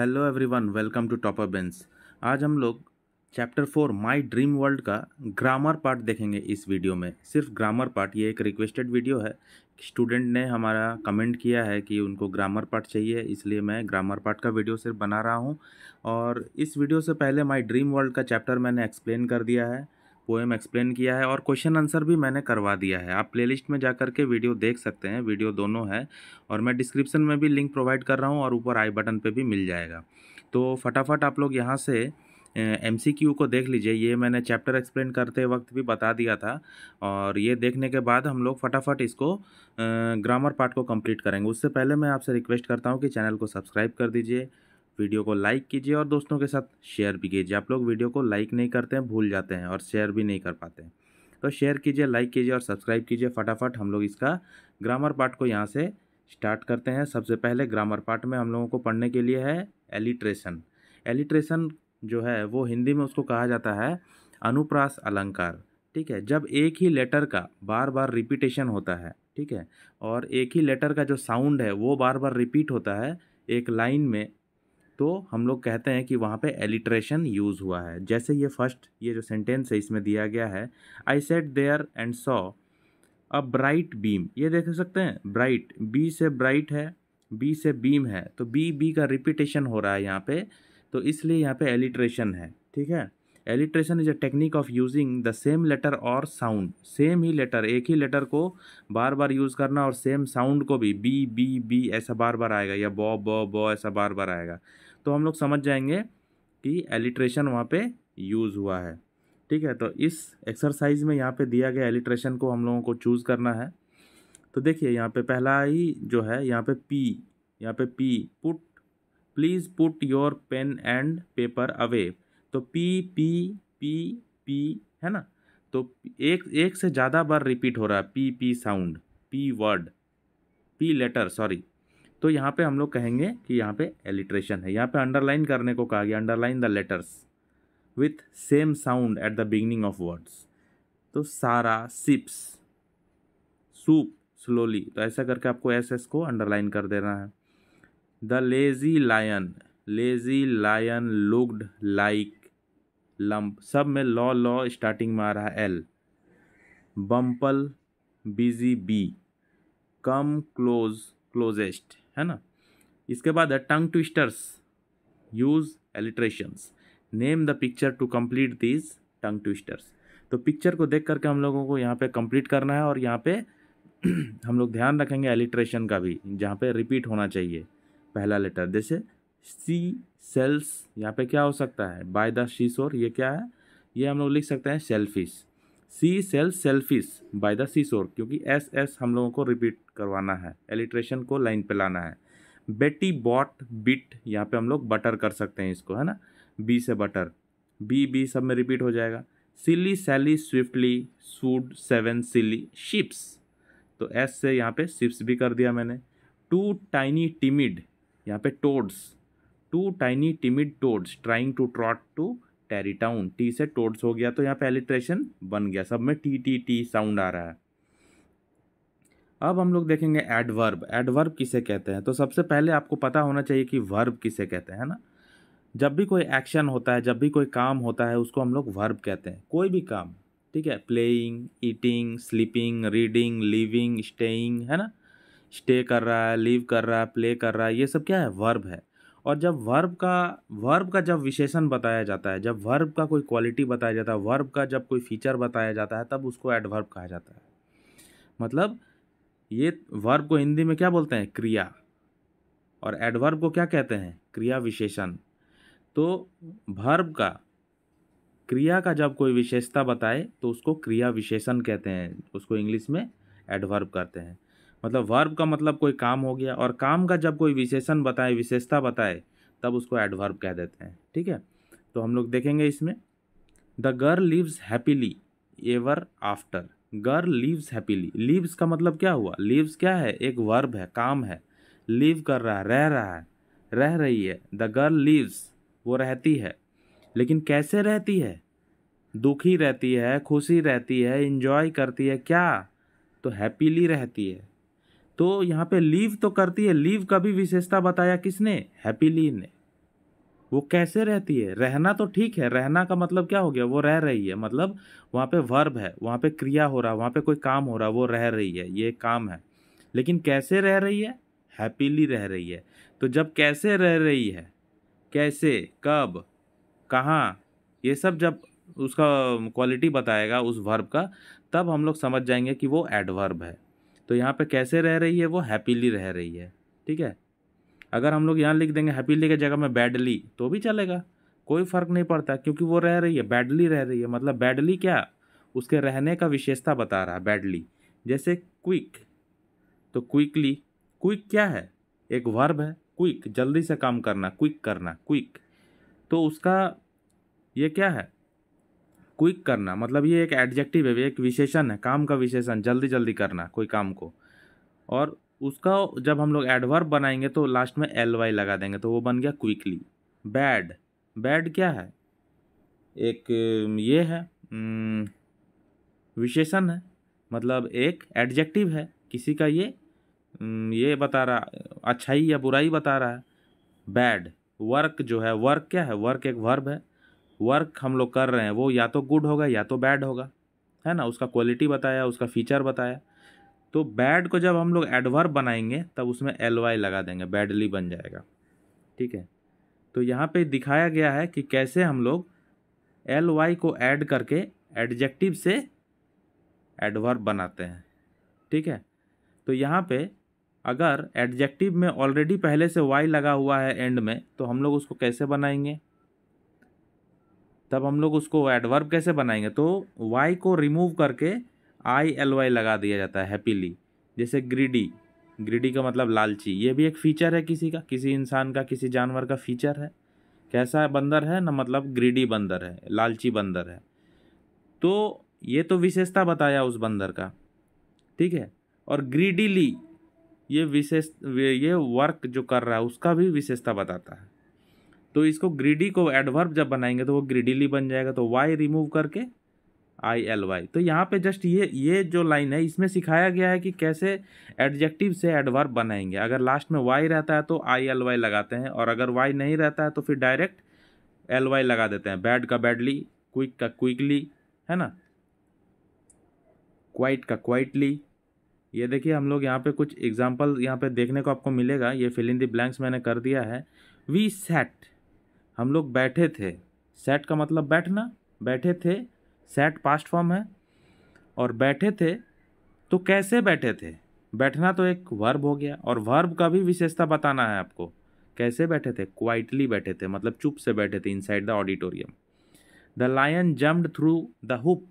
hello everyone welcome to topper बेंस आज हम लोग chapter four my dream world का ग्रामर पार्ट देखेंगे इस वीडियो में सिर्फ ग्रामर पार्ट ये एक रिक्वेस्टेड वीडियो है स्टूडेंट ने हमारा कमेंट किया है कि उनको ग्रामर पार्ट चाहिए इसलिए मैं ग्रामर पार्ट का वीडियो सिर्फ बना रहा हूँ और इस वीडियो से पहले माई ड्रीम वर्ल्ड का चैप्टर मैंने एक्सप्लेन कर दिया है पोएम एक्सप्लेन किया है और क्वेश्चन आंसर भी मैंने करवा दिया है आप प्लेलिस्ट में जा कर के वीडियो देख सकते हैं वीडियो दोनों है और मैं डिस्क्रिप्शन में भी लिंक प्रोवाइड कर रहा हूँ और ऊपर आई बटन पर भी मिल जाएगा तो फटाफट आप लोग यहाँ से एम सी क्यू को देख लीजिए ये मैंने चैप्टर एक्सप्लेन करते वक्त भी बता दिया था और ये देखने के बाद हम लोग फटाफट इसको ग्रामर पार्ट को कंप्लीट करेंगे उससे पहले मैं आपसे रिक्वेस्ट करता हूँ कि चैनल को सब्सक्राइब कर दीजिए वीडियो को लाइक कीजिए और दोस्तों के साथ शेयर भी कीजिए आप लोग वीडियो को लाइक नहीं करते हैं भूल जाते हैं और शेयर भी नहीं कर पाते हैं तो शेयर कीजिए लाइक कीजिए और सब्सक्राइब कीजिए फटाफट हम लोग इसका ग्रामर पार्ट को यहाँ से स्टार्ट करते हैं सबसे पहले ग्रामर पार्ट में हम लोगों को पढ़ने के लिए है एलिट्रेशन एलिट्रेशन जो है वो हिंदी में उसको कहा जाता है अनुप्रास अलंकार ठीक है जब एक ही लेटर का बार बार रिपीटेशन होता है ठीक है और एक ही लेटर का जो साउंड है वो बार बार रिपीट होता है एक लाइन में तो हम लोग कहते हैं कि वहाँ पे एलिट्रेशन यूज़ हुआ है जैसे ये फर्स्ट ये जो सेंटेंस है इसमें दिया गया है I sat there and saw a bright beam ये देख सकते हैं ब्राइट बी से ब्राइट है बी से बीम है तो बी बी का रिपीटेशन हो रहा है यहाँ पे तो इसलिए यहाँ पे एलिट्रेशन है ठीक है alliteration is a technique of using the same letter और साउंड सेम ही लेटर एक ही लेटर को बार बार यूज़ करना और सेम साउंड को भी बी बी बी ऐसा बार बार आएगा या बॉ बॉ बॉ ऐसा बार बार आएगा तो हम लोग समझ जाएंगे कि एलिट्रेशन वहाँ पे यूज़ हुआ है ठीक है तो इस एक्सरसाइज में यहाँ पे दिया गया एलिट्रेशन को हम लोगों को चूज़ करना है तो देखिए यहाँ पे पहला ही जो है यहाँ पे पी यहाँ पे P put please put your pen and paper away तो पी पी पी पी है ना तो एक एक से ज़्यादा बार रिपीट हो रहा है P P sound P word P letter sorry तो यहाँ पे हम लोग कहेंगे कि यहाँ पे एलिट्रेशन है यहाँ पे अंडरलाइन करने को कहा गया underline the letters with same sound at the beginning of words तो सारा सिप्स सूप स्लोली तो ऐसा करके आपको एस एस को अंडरलाइन कर देना है the lazy lion lazy lion looked like lump सब में लॉ लॉ स्टार्टिंग में आ रहा है L bumble busy bee come close closest है ना इसके बाद है tongue twisters use alliterations name the picture to complete these tongue twisters तो पिक्चर को देख करके हम लोगों को यहाँ पे कंप्लीट करना है और यहाँ पे हम लोग ध्यान रखेंगे एलिट्रेशन का भी जहाँ पे रिपीट होना चाहिए पहला लेटर जैसे सी सेल्स यहाँ पे क्या हो सकता है बाय द शीशोर ये क्या है ये हम लोग लिख सकते हैं selfish sea sell selfish by the sea shore क्योंकि एस एस हम लोगों को रिपीट करवाना है एलिट्रेशन को लाइन पे लाना है बेटी बॉट बिट यहाँ पे हम लोग बटर कर सकते हैं इसको है ना बी से बटर बी बी सब में रिपीट हो जाएगा silly Sally swiftly shooed seven silly ships तो एस से यहाँ पे शिप्स भी कर दिया मैंने टू टाइनी टिमिड यहाँ पे toads to tiny timid toads trying to trot to Tarrytown T से टोड्स हो गया तो यहाँ पे एलिट्रेशन बन गया सब में टी टी टी साउंड आ रहा है अब हम लोग देखेंगे एडवर्ब एडवर्ब किसे कहते हैं तो सबसे पहले आपको पता होना चाहिए कि वर्ब किसे कहते हैं ना जब भी कोई एक्शन होता है जब भी कोई काम होता है उसको हम लोग वर्ब कहते हैं कोई भी काम ठीक है playing eating sleeping reading living staying है ना स्टे कर रहा है लीव कर रहा है प्ले कर रहा है ये सब क्या है वर्ब है और जब वर्ब का वर्ब का जब विशेषण बताया जाता है जब वर्ब का कोई क्वालिटी बताया जाता है वर्ब का जब कोई फीचर बताया जाता है तब उसको एडवर्ब कहा जाता है मतलब ये वर्ब को हिंदी में क्या बोलते हैं क्रिया और एडवर्ब को क्या कहते हैं क्रिया विशेषण तो वर्ब का क्रिया का जब कोई विशेषता बताए तो उसको क्रिया विशेषण कहते हैं उसको इंग्लिश में एडवर्ब कहते हैं मतलब वर्ब का मतलब कोई काम हो गया और काम का जब कोई विशेषण बताए विशेषता बताए तब उसको एडवर्ब कह देते हैं ठीक है तो हम लोग देखेंगे इसमें the girl lives happily ever after girl lives happily lives का मतलब क्या हुआ लिव्स क्या है एक वर्ब है काम है लिव कर रहा है रह रहा है रह रही है द गर्ल लिव्स वो रहती है लेकिन कैसे रहती है दुखी रहती है खुशी रहती है इन्जॉय करती है क्या तो हैप्पीली रहती है तो यहाँ पे लीव तो करती है लीव का भी विशेषता बताया किसने हैप्पीली ने वो कैसे रहती है रहना तो ठीक है रहना का मतलब क्या हो गया वो रह रही है मतलब वहाँ पे वर्ब है वहाँ पे क्रिया हो रहा है वहाँ पे कोई काम हो रहा है वो रह रही है ये काम है लेकिन कैसे रह रही है हैप्पीली रह रही है तो जब कैसे रह रही है कैसे कब कहाँ ये सब जब उसका क्वालिटी बताएगा उस वर्ब का तब हम लोग समझ जाएंगे कि वो एडवर्ब है तो यहाँ पे कैसे रह रही है वो हैप्पीली रह रही है ठीक है अगर हम लोग यहाँ लिख देंगे हैप्पीली की जगह में बैडली तो भी चलेगा कोई फ़र्क नहीं पड़ता क्योंकि वो रह रही है बैडली रह रही है मतलब बैडली क्या उसके रहने का विशेषता बता रहा है बैडली जैसे क्विक तो क्विकली क्विक क्या है एक वर्ब है क्विक जल्दी से काम करना क्विक करना क्विक तो उसका ये क्या है क्विक करना मतलब ये एक एडजेक्टिव है एक विशेषण है काम का विशेषण जल्दी जल्दी करना कोई काम को और उसका जब हम लोग एडवर्ब बनाएंगे तो लास्ट में एल वाई लगा देंगे तो वो बन गया क्विकली बैड बैड क्या है एक ये है विशेषण है मतलब एक एडजेक्टिव है किसी का ये ये बता रहा अच्छाई या बुराई बता रहा है बैड वर्क जो है वर्क क्या है वर्क एक वर्ब है वर्क हम लोग कर रहे हैं वो या तो गुड होगा या तो बैड होगा है ना उसका क्वालिटी बताया उसका फीचर बताया तो बैड को जब हम लोग एडवर्ब बनाएंगे तब उसमें एल वाई लगा देंगे बैडली बन जाएगा ठीक है तो यहाँ पे दिखाया गया है कि कैसे हम लोग एल वाई को ऐड करके एडजेक्टिव से एडवर्ब बनाते हैं ठीक है तो यहाँ पे अगर एडजेक्टिव में ऑलरेडी पहले से वाई लगा हुआ है एंड में तो हम लोग उसको कैसे बनाएंगे तब हम लोग उसको एडवर्ब कैसे बनाएंगे तो वाई को रिमूव करके आई एल वाई लगा दिया जाता है हैप्पीली जैसे ग्रीडी ग्रीडी का मतलब लालची ये भी एक फीचर है किसी का किसी इंसान का किसी जानवर का फीचर है कैसा बंदर है ना मतलब ग्रीडी बंदर है लालची बंदर है तो ये तो विशेषता बताया उस बंदर का ठीक है और ग्रीडीली ये विशेष ये वर्क जो कर रहा है उसका भी विशेषता बताता है तो इसको ग्रीडी को एडवर्ब जब बनाएंगे तो वो ग्रीडीली बन जाएगा तो वाई रिमूव करके आई एल वाई तो यहाँ पे जस्ट ये ये जो लाइन है इसमें सिखाया गया है कि कैसे एडजेक्टिव से एडवर्ब बनाएंगे अगर लास्ट में वाई रहता है तो आई एल वाई लगाते हैं और अगर वाई नहीं रहता है तो फिर डायरेक्ट एल वाई लगा देते हैं बैड का बैडली क्विक का क्विकली है ना क्वाइट का क्वाइटली ये देखिए हम लोग यहाँ पे कुछ एग्जाम्पल यहाँ पे देखने को आपको मिलेगा ये फिल इन ब्लैंक्स मैंने कर दिया है वी सेट हम लोग बैठे थे सेट का मतलब बैठना बैठे थे सेट पास्ट फॉर्म है और बैठे थे तो कैसे बैठे थे बैठना तो एक वर्ब हो गया और वर्ब का भी विशेषता बताना है आपको कैसे बैठे थे क्वाइटली बैठे थे मतलब चुप से बैठे थे inside the auditorium the lion jumped through the hoop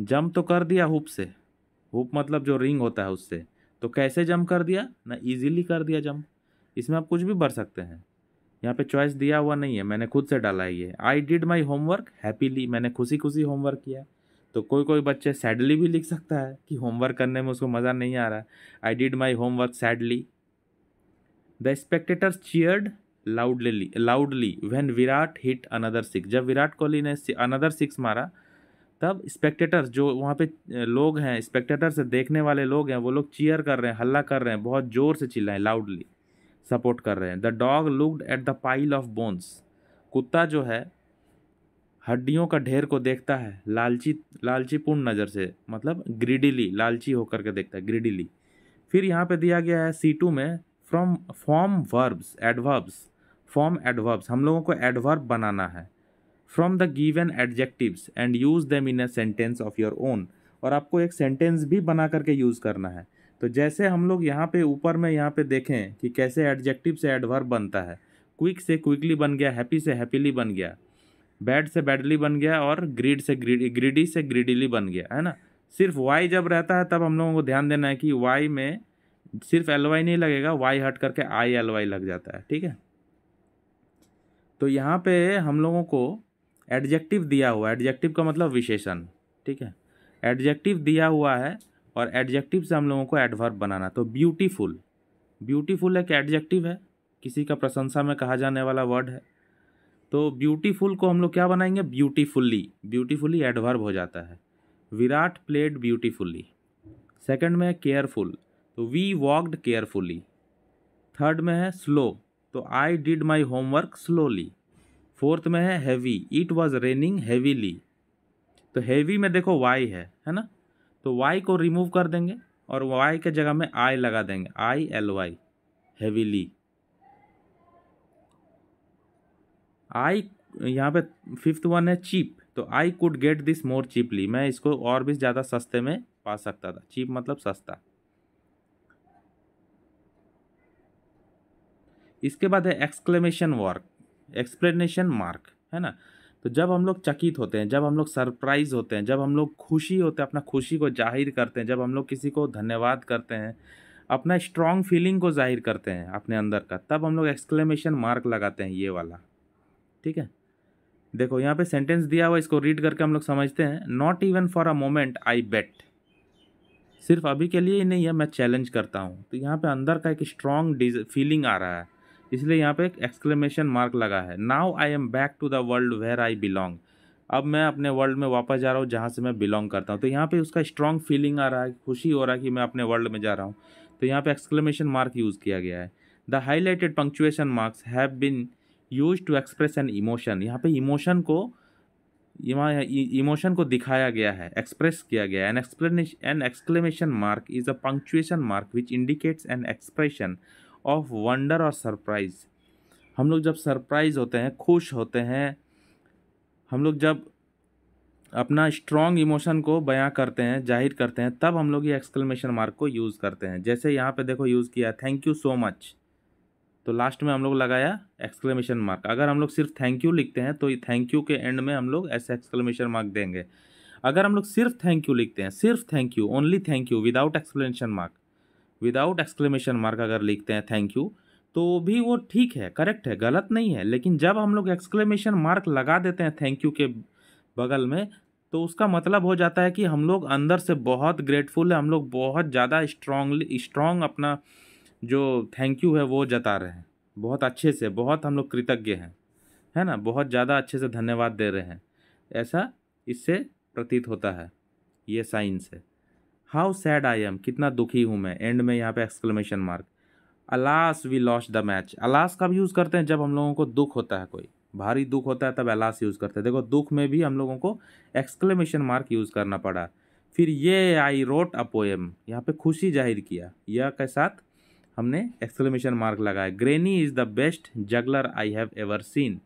jump तो कर दिया हुप से हुप मतलब जो रिंग होता है उससे तो कैसे जम्प कर दिया ना इजीली कर दिया जम्प इसमें आप कुछ भी भर सकते हैं यहाँ पे चॉइस दिया हुआ नहीं है मैंने खुद से डाला है ये I did my homework happily मैंने खुशी खुशी होमवर्क किया तो कोई कोई बच्चे सैडली भी लिख सकता है कि होमवर्क करने में उसको मज़ा नहीं आ रहा है I did my homework sadly the spectators cheered loudly loudly when Virat hit another six जब विराट कोहली ने अनदर सिक्स मारा तब स्पेक्टेटर्स जो वहाँ पे लोग हैं स्पेक्टेटर्स देखने वाले लोग हैं वो लोग चीयर कर रहे हैं हल्ला कर रहे हैं बहुत ज़ोर से चिल्लाएं लाउडली सपोर्ट कर रहे हैं the dog looked at the pile of bones कुत्ता जो है हड्डियों का ढेर को देखता है लालची लालचीपूर्ण नज़र से मतलब ग्रीडिली लालची होकर के देखता है ग्रीडिली फिर यहाँ पे दिया गया है सी टू में from form verbs adverbs form adverbs हम लोगों को एडवर्ब बनाना है from the given adjectives and use them in a sentence of your own और आपको एक सेंटेंस भी बना करके यूज़ करना है तो जैसे हम लोग यहाँ पे ऊपर में यहाँ पे देखें कि कैसे एडजेक्टिव से एडवर्ब बनता है क्विक से क्विकली बन गया हैप्पी से हैप्पीली बन गया बैड से बैडली बन गया और ग्रीड से ग्रीडी ग्रीडी से ग्रीडीली बन गया है ना सिर्फ वाई जब रहता है तब हम लोगों को ध्यान देना है कि वाई में सिर्फ एल वाई नहीं लगेगा वाई हट करके आई एल वाई लग जाता है ठीक है तो यहाँ पे हम लोगों को एडजेक्टिव दिया हुआ है एडजेक्टिव का मतलब विशेषण ठीक है एडजेक्टिव दिया हुआ है और एडजेक्टिव से हम लोगों को एडवर्ब बनाना तो ब्यूटीफुल ब्यूटीफुल एक एडजेक्टिव है किसी का प्रशंसा में कहा जाने वाला वर्ड है तो ब्यूटीफुल को हम लोग क्या बनाएंगे ब्यूटीफुल्ली ब्यूटीफुली एडवर्ब हो जाता है विराट प्लेड ब्यूटीफुल्ली सेकंड में है केयरफुल तो वी वॉकड केयरफुली थर्ड में है स्लो तो I did my homework slowly fourth में है heavy it was raining heavily तो हैवी में देखो वाई है है ना तो वाई को रिमूव कर देंगे और वाई के जगह में आई लगा देंगे I L Y heavily I यहाँ पे फिफ्थ वन है चीप तो I could get this more cheaply मैं इसको और भी ज़्यादा सस्ते में पा सकता था चीप मतलब सस्ता इसके बाद है एक्सक्लेमेशन वर्क एक्सप्लेनेशन मार्क है ना तो जब हम लोग चकित होते हैं जब हम लोग सरप्राइज होते हैं जब हम लोग खुशी होते हैं अपना खुशी को जाहिर करते हैं जब हम लोग किसी को धन्यवाद करते हैं अपना स्ट्रॉन्ग फीलिंग को जाहिर करते हैं अपने अंदर का तब हम लोग एक्सक्लेमेशन मार्क लगाते हैं ये वाला ठीक है देखो यहाँ पे सेंटेंस दिया हुआ इसको रीड करके हम लोग समझते हैं not even for a moment I bet सिर्फ अभी के लिए ही नहीं है मैं चैलेंज करता हूँ तो यहाँ पे अंदर का एक स्ट्रॉन्ग फीलिंग आ रहा है इसलिए यहाँ पे एक एक्सक्लेमेशन मार्क लगा है now I am back to the world where I belong अब मैं अपने वर्ल्ड में वापस जा रहा हूँ जहाँ से मैं बिलोंग करता हूँ तो यहाँ पे उसका स्ट्रॉन्ग फीलिंग आ रहा है खुशी हो रहा है कि मैं अपने वर्ल्ड में जा रहा हूँ तो यहाँ पे एक्सक्लेमेशन मार्क यूज़ किया गया है the highlighted punctuation marks have been used to express an emotion यहाँ पे इमोशन को इमोशन e, को दिखाया गया है एक्सप्रेस किया गया an explanation an exclamation mark is a punctuation mark which indicates an expression of wonder और सरप्राइज़ हम लोग जब सरप्राइज़ होते हैं खुश होते हैं हम लोग जब अपना स्ट्रॉन्ग इमोशन को बयां करते हैं जाहिर करते हैं तब हम लोग ये एक्सक्लेमेशन मार्क को यूज़ करते हैं जैसे यहाँ पे देखो यूज़ किया थैंक यू सो मच तो लास्ट में हम लोग लगाया एक्सक्लेमेशन मार्क अगर हम लोग सिर्फ थैंक यू लिखते हैं तो थैंक यू के एंड में हम लोग ऐसे एक्सक्लेमेशन मार्क देंगे अगर हम लोग सिर्फ थैंक यू लिखते हैं सिर्फ thank you only thank you without explanation mark without exclamation mark अगर लिखते हैं थैंक यू तो भी वो ठीक है करेक्ट है गलत नहीं है लेकिन जब हम लोग एक्सक्लेमेशन मार्क लगा देते हैं थैंक यू के बगल में तो उसका मतलब हो जाता है कि हम लोग अंदर से बहुत ग्रेटफुल है हम लोग बहुत ज़्यादा स्ट्रांगली स्ट्रांग अपना जो थैंक यू है वो जता रहे हैं बहुत अच्छे से बहुत हम लोग कृतज्ञ हैं है ना बहुत ज़्यादा अच्छे से धन्यवाद दे रहे हैं ऐसा इससे प्रतीत होता है ये साइंस है हाउ सैड आई एम कितना दुखी हूँ मैं एंड में यहाँ पे exclamation mark alas we loss the match alas का भी यूज़ करते हैं जब हम लोगों को दुख होता है कोई भारी दुख होता है तब अलास यूज़ करते हैं देखो दुख में भी हम लोगों को एक्सक्लेमेशन मार्क यूज़ करना पड़ा फिर ये आई रोट अ पोएम यहाँ पे खुशी जाहिर किया यह के साथ हमने एक्सक्लेमेशन मार्क लगाया granny is the best juggler I have ever seen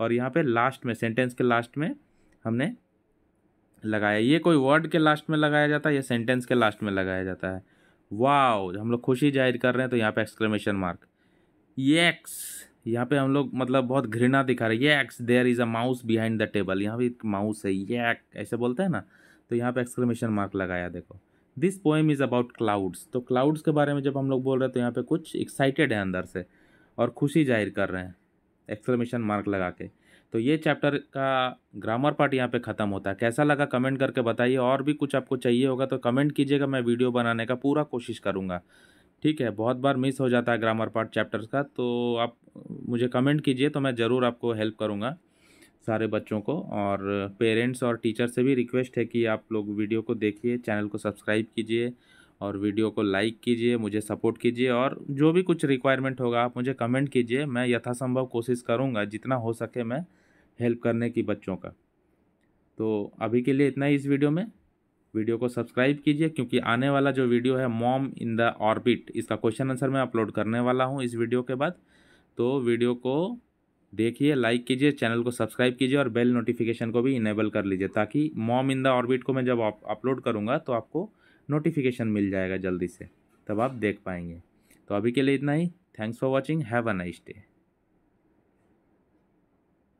और यहाँ पे लास्ट में सेंटेंस के लास्ट में हमने लगाया ये कोई वर्ड के लास्ट में लगाया जाता है या सेंटेंस के लास्ट में लगाया जाता है वाओ हम लोग खुशी जाहिर कर रहे हैं तो यहाँ पे एक्सक्लेमेशन मार्क येक्स यहाँ पे हम लोग मतलब बहुत घृणा दिखा रहे हैं yikes there is a mouse behind the table यहाँ भी एक माउस है येक ऐसे बोलते हैं ना तो यहाँ पे एक्सक्लेमेशन मार्क लगाया देखो this poem is about clouds तो क्लाउड्स के बारे में जब हम लोग बोल रहे हैं तो यहाँ पे कुछ एक्साइटेड है अंदर से और खुशी जाहिर कर रहे हैं एक्सक्लेमेशन मार्क लगा के तो ये चैप्टर का ग्रामर पार्ट यहाँ पे ख़त्म होता है कैसा लगा कमेंट करके बताइए और भी कुछ आपको चाहिए होगा तो कमेंट कीजिएगा मैं वीडियो बनाने का पूरा कोशिश करूँगा ठीक है बहुत बार मिस हो जाता है ग्रामर पार्ट चैप्टर्स का तो आप मुझे कमेंट कीजिए तो मैं ज़रूर आपको हेल्प करूँगा सारे बच्चों को और पेरेंट्स और टीचर से भी रिक्वेस्ट है कि आप लोग वीडियो को देखिए चैनल को सब्सक्राइब कीजिए और वीडियो को लाइक कीजिए मुझे सपोर्ट कीजिए और जो भी कुछ रिक्वायरमेंट होगा आप मुझे कमेंट कीजिए मैं यथासंभव कोशिश करूँगा जितना हो सके मैं हेल्प करने की बच्चों का तो अभी के लिए इतना ही इस वीडियो में वीडियो को सब्सक्राइब कीजिए क्योंकि आने वाला जो वीडियो है मॉम इन द ऑर्बिट इसका क्वेश्चन आंसर मैं अपलोड करने वाला हूँ इस वीडियो के बाद तो वीडियो को देखिए लाइक कीजिए चैनल को सब्सक्राइब कीजिए और बेल नोटिफिकेशन को भी इनेबल कर लीजिए ताकि मॉम इन द ऑर्बिट को मैं जब अपलोड करूँगा तो आपको नोटिफिकेशन मिल जाएगा जल्दी से तब आप देख पाएंगे तो अभी के लिए इतना ही thanks for watching have a nice day